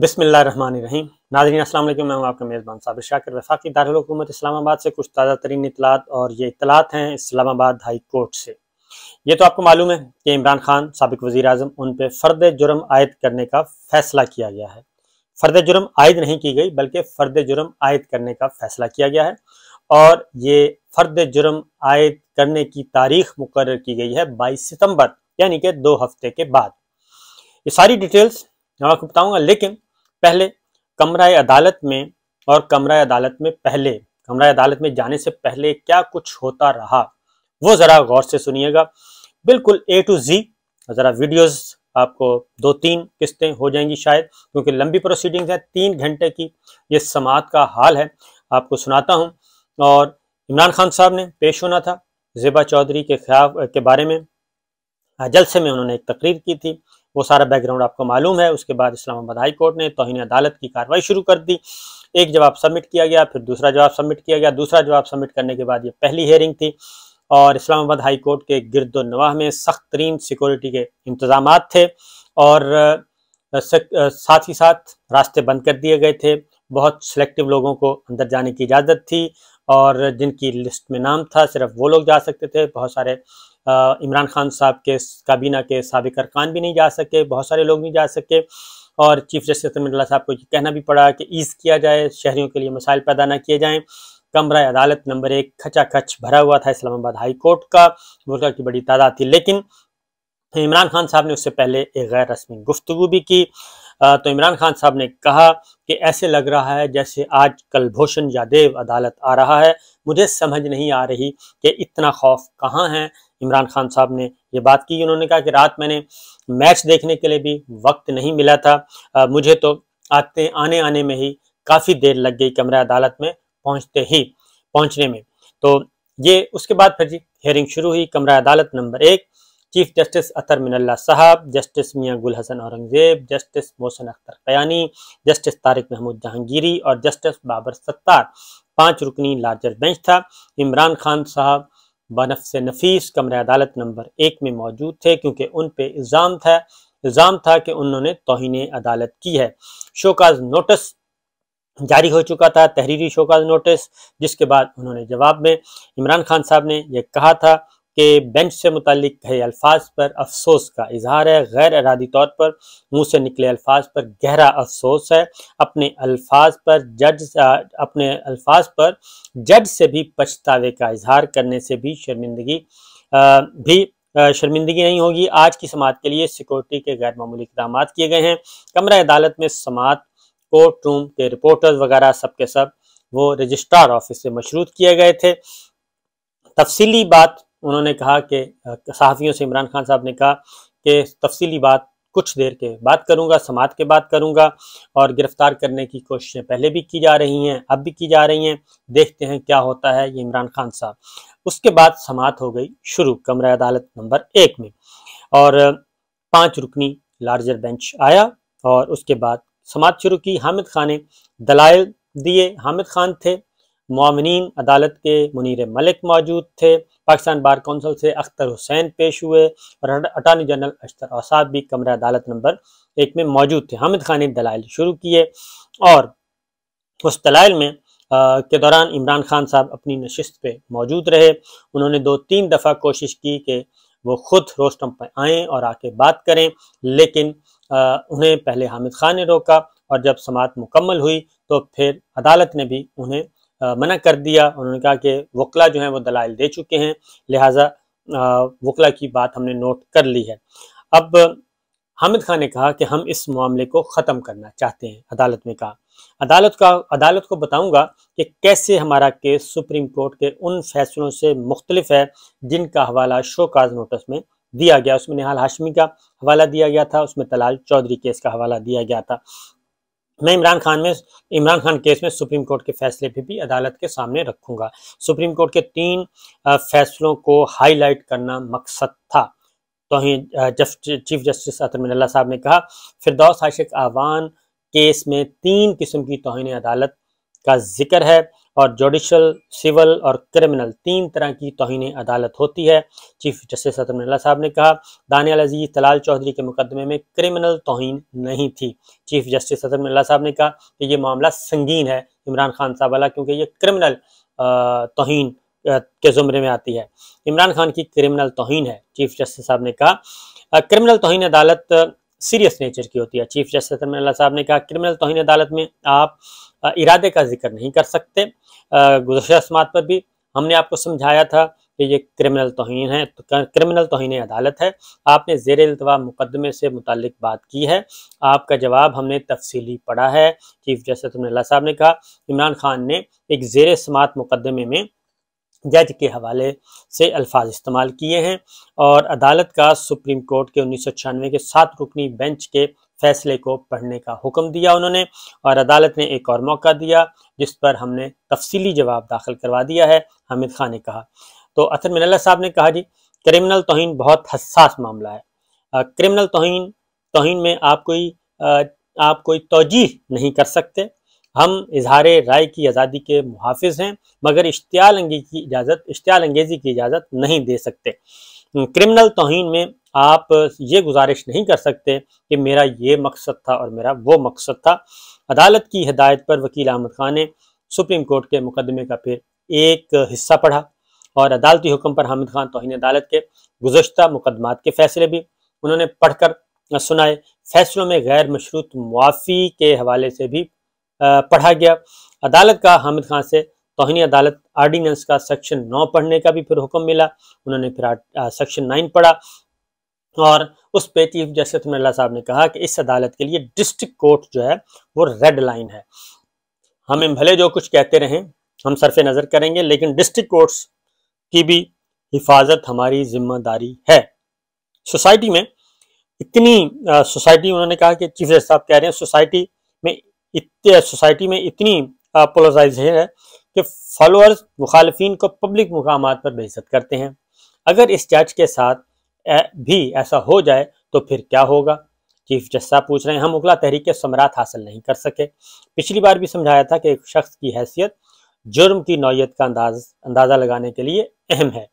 बिसमिल्ल रहीम नाजरीन असल मैं हूँ आपका मेज़बान साबिर शाकिर वफाकी दारकूमत इस्लामाबाद से कुछ ताज़ा तरीन इतलात और ये इतलात हैं इस्लामाबाद हाई कोर्ट से ये तो आपको मालूम है कि इमरान खान सबक वज़ी अजम उन पर फ़र्द जुर्म आयद करने का फ़ैसला किया गया है फ़र्द जुर्म आयद नहीं की गई बल्कि फ़र्द जुर्म आयद करने का फ़ैसला किया गया है और ये फ़र्द जुर्म आयद करने की तारीख मुकर की गई है बाईस सितम्बर यानी कि दो हफ्ते के बाद ये सारी डिटेल्स मैं आपको बताऊँगा लेकिन पहले कमरा अदालत में और कमरा अदालत में पहले कमरा अदालत में जाने से पहले क्या कुछ होता रहा वो ज़रा गौर से सुनिएगा बिल्कुल ए टू जी ज़रा वीडियोस आपको दो तीन किस्तें हो जाएंगी शायद क्योंकि लंबी प्रोसीडिंग है तीन घंटे की ये समात का हाल है आपको सुनाता हूँ और इमरान खान साहब ने पेश होना था जेबा चौधरी के खिलाफ के बारे में जलसे में उन्होंने एक तकरीर की थी वो सारा बैकग्राउंड आपको मालूम है उसके बाद इस्लामाबाद हाई कोर्ट ने तोहन अदालत की कार्रवाई शुरू कर दी एक जवाब सबमिट किया गया फिर दूसरा जवाब सबमिट किया गया दूसरा जवाब सबमिट करने के बाद ये पहली हेयरिंग थी और इस्लामाबाद हाई कोर्ट के गिरद नवाह में सख्त तरीन सिक्योरिटी के इंतजाम थे और साथ ही साथ रास्ते बंद कर दिए गए थे बहुत सिलेक्टिव लोगों को अंदर जाने की इजाज़त थी और जिनकी लिस्ट में नाम था सिर्फ वो लोग जा सकते थे बहुत सारे इमरान खान साहब के काबीना के सबक अरकान भी नहीं जा सके बहुत सारे लोग नहीं जा सके और चीफ जस्टिस रमला साहब को कहना भी पड़ा कि ईज़ किया जाए शहरीों के लिए मसाइल पैदा ना किए जाएँ कमरा अदालत नंबर एक खचा खच भरा हुआ था इस्लामाबाद हाई कोर्ट का मुल्का की बड़ी तादाद थी लेकिन इमरान खान साहब ने उससे पहले एक गैर रस्मी गुफ्तु भी की तो इमरान खान साहब ने कहा कि ऐसे लग रहा है जैसे आज कलभूषण यादव अदालत आ रहा है मुझे समझ नहीं आ रही कि इतना खौफ कहाँ है इमरान खान साहब ने ये बात की उन्होंने कहा कि रात मैंने मैच देखने के लिए भी वक्त नहीं मिला था आ, मुझे तो आते आने आने में ही काफ़ी देर लग गई कमरा अदालत में पहुँचते ही पहुँचने में तो ये उसके बाद फिर जी हेयरिंग शुरू हुई कमरा अदालत नंबर एक चीफ जस्टिस अतर मिनल्ला साहब justice Miangul Hassan Aurangzeb justice Mohsin Akhtar Kayani justice Tariq Mahmood Jahangiri और जस्टिस बाबर सत्तार पाँच रुकनी लार्जर बेंच था इमरान खान साहब से नफीस कमर अदालत नंबर एक में मौजूद थे क्योंकि उन पर इल्ज़ाम था इल्ज़ाम था कि उन्होंने तोहन अदालत की है शोकाज नोटिस जारी हो चुका था तहरीरी शोकाज नोटिस जिसके बाद उन्होंने जवाब में इमरान खान साहब ने यह कहा था के बेंच से मुतलिक कहे अल्फाज पर अफसोस का इजहार है गैर इरादी तौर पर मुंह से निकले अल्फाज पर गहरा अफसोस है अपने अल्फाज पर जज अपने अल्फाज पर जज से भी पछतावे का इजहार करने से भी शर्मिंदगी भी शर्मिंदगी नहीं होगी आज की समात के लिए सिक्योरिटी के गैर मामूली इकदाम किए गए हैं कमरा अदालत में समात कोर्ट रूम के रिपोर्टर्स वगैरह सब के सब वो रजिस्ट्रार ऑफिस से मशरूत किए गए थे तफसीली बात उन्होंने कहा कि सहाफ़ियों से इमरान खान साहब ने कहा कि तफसीली बात कुछ देर के बात करूंगा समात के बात करूंगा और गिरफ्तार करने की कोशिशें पहले भी की जा रही हैं अब भी की जा रही हैं देखते हैं क्या होता है ये इमरान खान साहब उसके बाद समात हो गई शुरू कमरा अदालत नंबर एक में और पाँच रुकनी लार्जर बेंच आया और उसके बाद समात शुरू की हामिद खान ने दलाइल दिए हामिद खान थे मामिन अदालत के मुनिर मलिक मौजूद थे पाकिस्तान बार कौंसिल से अख्तर हुसैन पेश हुए और अटॉर्नी जनरल अश्तर असाद भी कमरा अदालत नंबर एक में मौजूद थे हामिद खान ने दलाइल शुरू किए और उस दलाइल में आ, के दौरान इमरान खान साहब अपनी नशस्त पे मौजूद रहे उन्होंने दो तीन दफ़ा कोशिश की कि वो खुद रोस्टम पर आए और आके बात करें लेकिन आ, उन्हें पहले हामिद खान ने रोका और जब समात मुकम्मल हुई तो फिर अदालत ने भी उन्हें मना कर दिया उन्होंने कहा कि वकला जो है वो दलाइल दे चुके हैं लिहाजा वकला की बात हमने नोट कर ली है अब हामिद खान ने कहा कि हम इस मामले को ख़त्म करना चाहते हैं अदालत में कहा अदालत का अदालत को बताऊंगा कि कैसे हमारा केस सुप्रीम कोर्ट के उन फैसलों से मुख्तलिफ है जिनका हवाला शो काज नोटिस में दिया गया उसमें निहाल हाशमी का हवाला दिया गया था उसमें तलाल चौधरी केस का हवाला दिया गया था मैं इमरान खान में इमरान खान केस में सुप्रीम कोर्ट के फैसले भी, भी अदालत के सामने रखूंगा सुप्रीम कोर्ट के तीन फैसलों को हाईलाइट करना मकसद था तो ही चीफ जस्टिस अतमिनल्ला साहब ने कहा फिरदौस आशिक आवान केस में तीन किस्म की तोहन अदालत का जिक्र है और जुडिशल सिविल और क्रिमिनल तीन तरह की तोहनी अदालत होती है चीफ जस्टिस सतमल्ला साहब ने कहा दानियाल अजीज तलाल चौधरी के मुकदमे में क्रिमिनल तोहन नहीं थी चीफ जस्टिस सतमल्ला साहब ने कहा कि ये मामला संगीन है इमरान खान साहब वाला क्योंकि ये क्रिमिनल तोहन के ज़ुमरे में आती है इमरान खान की क्रिमिनल तोहन है चीफ जस्टिस साहब ने कहा क्रिमिनल तोहन अदालत सीरियस नेचर की होती है चीफ जस्टिस साहब ने कहा क्रिमिनल तोहन अदालत में आप इरादे का जिक्र नहीं कर सकते गुजशत समात पर भी हमने आपको समझाया था कि ये क्रिमिनल तोहन है तो क्रिमिनल तोहन अदालत है आपने जेर अल्तवा मुकदमे से मुतक बात की है आपका जवाब हमने तफसीली पढ़ा है चीफ जस्टिस अल्लाह साहब ने कहा इमरान खान ने एक जेर समात मुकदमे में जज के हवाले से अल्फाज इस्तेमाल किए हैं और अदालत का सुप्रीम कोर्ट के उन्नीस के सात रुकनी बेंच के फैसले को पढ़ने का हुक्म दिया उन्होंने और अदालत ने एक और मौका दिया जिस पर हमने तफसीली जवाब दाखिल करवा दिया है हामिद खान ने कहा तो अतर मिनल्ला साहब ने कहा जी क्रिमिनल तोहन बहुत हसास मामला है क्रिमिनल तोहन तोहन में आप कोई आप कोई तोजीह नहीं कर सकते हम इजहार राय की आज़ादी के मुहाफ़ हैं मगर इश्तियालंगी की इजाज़त इश्तियालंगेज़ी की इजाज़त नहीं दे सकते क्रिमिनल तोहन में आप ये गुजारिश नहीं कर सकते कि मेरा ये मकसद था और मेरा वो मकसद था अदालत की हदायत पर वकील अहमद खान ने सुप्रीम कोर्ट के मुकदमे का फिर एक हिस्सा पढ़ा और अदालती हुक्म पर हामिद खान तोहन अदालत के गुजशत मुकदमात के फैसले भी उन्होंने पढ़कर सुनाए फैसलों में गैर मशरूत मुआफ़ी के हवाले से भी पढ़ा गया अदालत का हामिद खान से तोहनी अदालत आर्डीनेंस का सेक्शन नौ पढ़ने का भी फिर हुक्म मिला उन्होंने फिर सेक्शन नाइन पढ़ा तो और उस पे चीफ जस्टिस अतमल्ला साहब ने कहा कि इस अदालत के लिए डिस्ट्रिक्ट कोर्ट जो है वो रेड लाइन है हम इन भले जो कुछ कहते रहें हम सरफ नज़र करेंगे लेकिन डिस्ट्रिक्ट कोर्ट्स की भी हिफाजत हमारी जिम्मेदारी है सोसाइटी में इतनी सोसाइटी उन्होंने कहा कि चीफ जस्टिस साहब कह रहे हैं सोसाइटी में सोसाइटी में इतनी पोलराइजेशन है कि फॉलोअर्स मुखालफी को पब्लिक मुकाम पर बेइज्जत करते हैं अगर इस जज के साथ भी ऐसा हो जाए तो फिर क्या होगा चीफ जज साहब पूछ रहे हैं हम उगला तहरीक के समरात हासिल नहीं कर सके पिछली बार भी समझाया था कि एक शख्स की हैसियत जुर्म की नौयत का अंदाज अंदाज़ा लगाने के लिए अहम है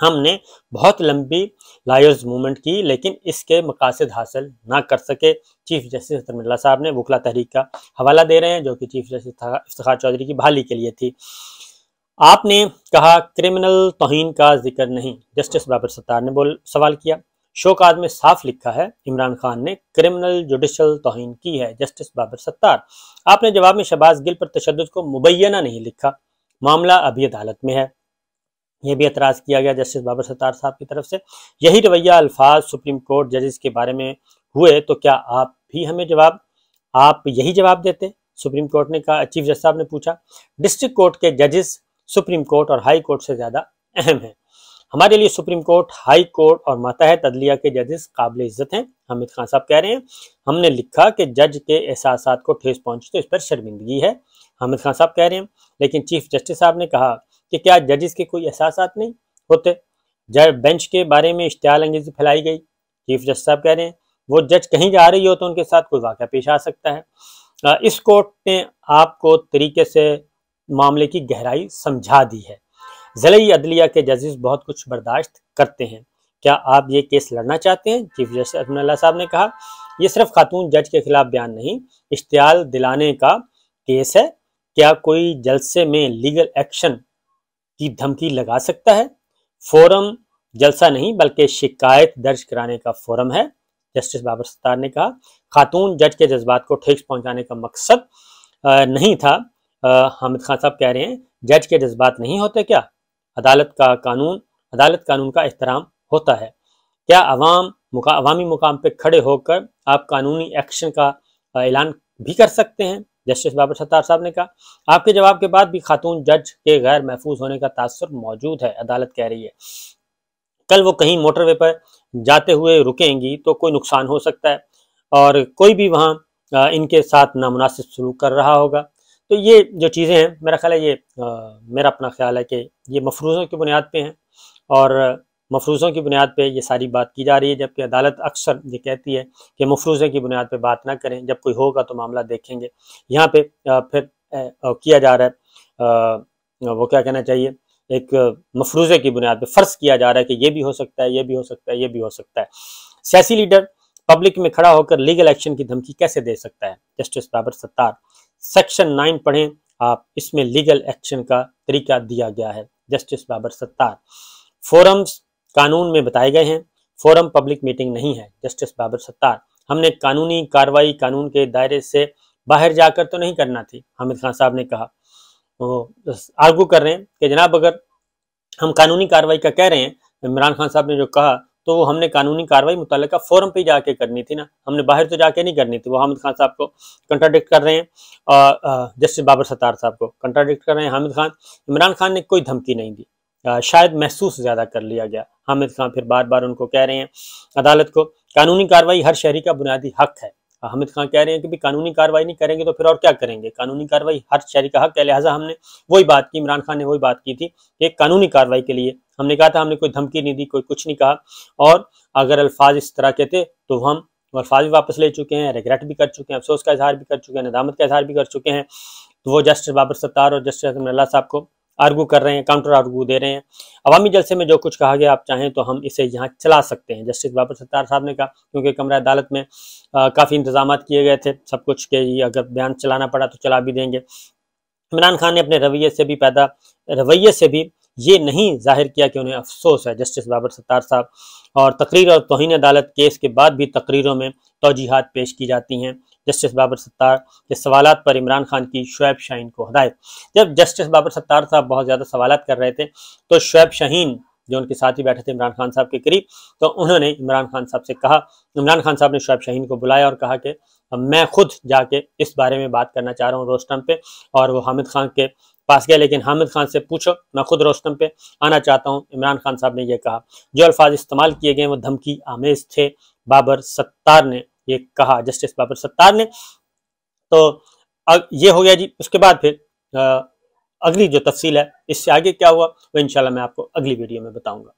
हमने बहुत लंबी लायर्स मूवमेंट की लेकिन इसके मकासद हासिल ना कर सके चीफ जस्टिस तरमिल्ला साहब ने वकला तहरीक का हवाला दे रहे हैं जो कि चीफ जस्टिस इफ्तार चौधरी की बहाली के लिए थी आपने कहा क्रिमिनल तोहन का जिक्र नहीं जस्टिस बाबर सत्तार ने बोल सवाल किया शोकाद में साफ लिखा है इमरान खान ने क्रिमिनल जुडिशल तोहन की है जस्टिस बाबर सत्तार आपने जवाब में शबाज गिल पर तशद को मुबैना नहीं लिखा मामला अभी अदालत में है यह भी एतराज़ किया गया जस्टिस बाबर सत्तार साहब की तरफ से यही रवैया अल्फाज सुप्रीम कोर्ट जजेस के बारे में हुए तो क्या आप भी हमें जवाब आप यही जवाब देते सुप्रीम कोर्ट ने कहा चीफ जस्ट साहब ने पूछा डिस्ट्रिक्ट कोर्ट के जजेस सुप्रीम कोर्ट और हाई कोर्ट से ज़्यादा अहम है हमारे लिए सुप्रीम कोर्ट हाई कोर्ट और मतहत अदलिया के जजेस काबिल इज्जत हैं हमिद खान साहब कह रहे हैं हमने लिखा कि जज के एहसास को ठेस पहुंची तो इस पर शर्मिंदगी है हामिद खान साहब कह रहे हैं लेकिन चीफ जस्टिस साहब ने कहा कि क्या जजेस के कोई एहसास नहीं होते बेंच के बारे में इश्तियाल अंगेजी फैलाई गई चीफ जस्टिस साहब कह रहे हैं वो जज कहीं जा रही हो तो उनके साथ कोई वाक़ पेश आ सकता है इस कोर्ट ने आपको तरीके से मामले की गहराई समझा दी है ज़लई अदलिया के जजेस बहुत कुछ बर्दाश्त करते हैं क्या आप ये केस लड़ना चाहते हैं चीफ जस्टिस अजमल्ला साहब ने कहा यह सिर्फ खातून जज के खिलाफ बयान नहीं इश्तियाल दिलाने का केस है क्या कोई जलसे में लीगल एक्शन की धमकी लगा सकता है फोरम जलसा नहीं बल्कि शिकायत दर्ज कराने का फोरम है जस्टिस बाबर सत्तार ने कहा खातून जज के जज्बात को ठेस पहुंचाने का मकसद नहीं था हामिद खान साहब कह रहे हैं जज के जज्बात नहीं होते क्या अदालत का कानून अदालत कानून का एहतराम होता है क्या अवाम मुका, अवामी मुकाम पर खड़े होकर आप कानूनी एक्शन का ऐलान भी कर सकते हैं जस्टिस बाबर सत्तार साहब ने कहा आपके जवाब के बाद भी खातून जज के गैर महफूज होने का तासर मौजूद है अदालत कह रही है कल वो कहीं मोटरवे पर जाते हुए रुकेंगी तो कोई नुकसान हो सकता है और कोई भी वहाँ इनके साथ नामनासिब सलूक कर रहा होगा तो ये जो चीज़ें हैं मेरा ख्याल है ये आ, मेरा अपना ख्याल है कि ये मफरूज़ों की बुनियाद पे हैं और मफरूज़ों की बुनियाद पे ये सारी बात की जा रही है जबकि अदालत अक्सर ये कहती है कि मफरूज़ों की बुनियाद पे बात ना करें जब कोई होगा तो मामला देखेंगे यहाँ पे फिर किया जा रहा है वो क्या कहना चाहिए एक मफरूज़े की बुनियाद पर फ़र्ज़ किया जा रहा है कि ये भी हो सकता है ये भी हो सकता है ये भी हो सकता है सियासी लीडर पब्लिक में खड़ा होकर लीगल एक्शन की धमकी कैसे दे सकता है justice Babar Sattar section nine पढ़ें आप इसमें लीगल एक्शन का तरीका दिया गया है जस्टिस बाबर सत्तार फोरम्स कानून में बताए गए हैं फोरम पब्लिक मीटिंग नहीं है जस्टिस बाबर सत्तार हमने कानूनी कार्रवाई कानून के दायरे से बाहर जाकर तो नहीं करना थी हामिद खान साहब ने कहा वो आर्गू कर रहे हैं कि जनाब अगर हम कानूनी कार्रवाई का कह रहे हैं इमरान खान साहब ने जो कहा तो वो हमने कानूनी कार्रवाई मुतल का फोरम पे जाके करनी थी ना हमने बाहर तो जाके नहीं करनी थी वो हामिद खान साहब को कंट्राडिक्ट कर रहे हैं और जस्टिस बाबर सत्तार साहब को कंट्राडिक्ट कर रहे हैं हामिद खान इमरान खान ने कोई धमकी नहीं दी शायद महसूस ज़्यादा कर लिया गया हामिद खान फिर बार बार उनको कह रहे हैं अदालत को कानूनी कार्रवाई हर शहरी का बुनियादी हक है हमिद खान कह रहे हैं कि भी कानूनी कार्रवाई नहीं करेंगे तो फिर और क्या करेंगे कानूनी कार्रवाई हर शहरी का हक है लिहाजा हमने वही बात की इमरान खान ने वही बात की थी कि कानूनी कार्रवाई के लिए हमने कहा था हमने कोई धमकी नहीं दी कोई कुछ नहीं कहा और अगर अल्फाज इस तरह के थे तो हम अल्फाज भी वापस ले चुके हैं रिग्रेट भी कर चुके हैं अफसोस का इजहार भी कर चुके हैं नदामत का इजहार भी कर चुके हैं तो वो जस्टिस बाबर सत्तार और जस्टिस अजमल्ला साहब को आर्गू कर रहे हैं काउंटर आर्गू दे रहे हैं अवामी जलसे में जो कुछ कहा गया आप चाहें तो हम इसे यहाँ चला सकते हैं जस्टिस बाबर सत्तार साहब ने कहा क्योंकि कमरा अदालत में काफ़ी इंतजाम किए गए थे सब कुछ के अगर बयान चलाना पड़ा तो चला भी देंगे इमरान खान ने अपने रवैये से भी पैदा रवैये से भी ये नहीं जाहिर किया कि उन्हें अफसोस है जस्टिस बाबर सत्तार साहब और तकरीर और तोहन अदालत केस के बाद भी तकरीरों में तोजीहत पेश की जाती हैं जस्टिस बाबर सत्तार के सवाल पर इमरान खान की शुएब शाहीन को हदायत जब जस्टिस बाबर सत्तार साहब बहुत ज़्यादा सवाल कर रहे थे तो शुएब शाहीन जो उनके साथ ही बैठे थे इमरान खान साहब के करीब तो उन्होंने इमरान खान साहब से कहा इमरान खान साहब ने शुएब शाहीन को बुलाया और कहा कि मैं खुद जाके इस बारे में बात करना चाह रहा हूँ रोस्टम पे और वो हामिद खान के पास गया लेकिन हामिद खान से पूछो मैं खुद रोस्टम पे आना चाहता हूँ इमरान खान साहब ने यह कहा जो अल्फाज इस्तेमाल किए गए वो धमकी आमेज थे बाबर सत्तार ने ये कहा जस्टिस बाबर सत्तार ने तो ये हो गया जी उसके बाद फिर अगली जो तफसील है इससे आगे क्या हुआ वो इनशाला मैं आपको अगली वीडियो में बताऊंगा